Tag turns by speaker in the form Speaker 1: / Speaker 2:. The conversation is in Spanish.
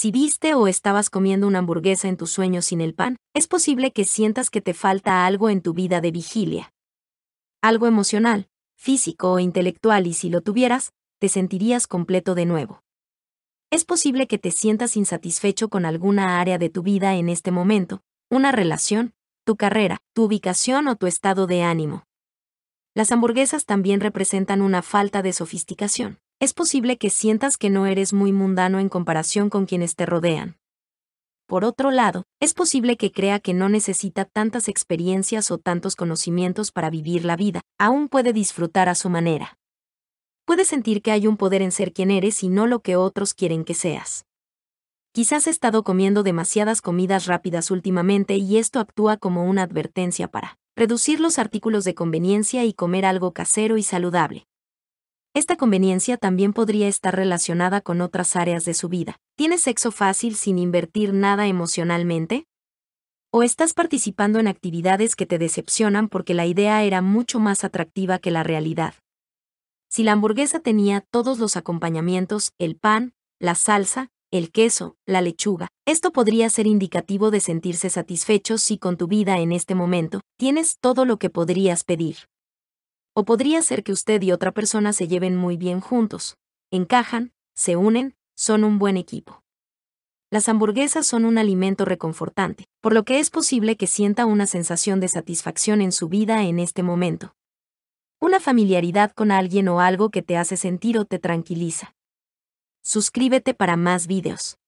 Speaker 1: Si viste o estabas comiendo una hamburguesa en tus sueños sin el pan, es posible que sientas que te falta algo en tu vida de vigilia. Algo emocional, físico o intelectual y si lo tuvieras, te sentirías completo de nuevo. Es posible que te sientas insatisfecho con alguna área de tu vida en este momento, una relación, tu carrera, tu ubicación o tu estado de ánimo. Las hamburguesas también representan una falta de sofisticación es posible que sientas que no eres muy mundano en comparación con quienes te rodean. Por otro lado, es posible que crea que no necesita tantas experiencias o tantos conocimientos para vivir la vida, aún puede disfrutar a su manera. Puede sentir que hay un poder en ser quien eres y no lo que otros quieren que seas. Quizás he estado comiendo demasiadas comidas rápidas últimamente y esto actúa como una advertencia para reducir los artículos de conveniencia y comer algo casero y saludable. Esta conveniencia también podría estar relacionada con otras áreas de su vida. ¿Tienes sexo fácil sin invertir nada emocionalmente? ¿O estás participando en actividades que te decepcionan porque la idea era mucho más atractiva que la realidad? Si la hamburguesa tenía todos los acompañamientos, el pan, la salsa, el queso, la lechuga, esto podría ser indicativo de sentirse satisfecho si con tu vida en este momento tienes todo lo que podrías pedir. O podría ser que usted y otra persona se lleven muy bien juntos, encajan, se unen, son un buen equipo. Las hamburguesas son un alimento reconfortante, por lo que es posible que sienta una sensación de satisfacción en su vida en este momento. Una familiaridad con alguien o algo que te hace sentir o te tranquiliza. Suscríbete para más videos.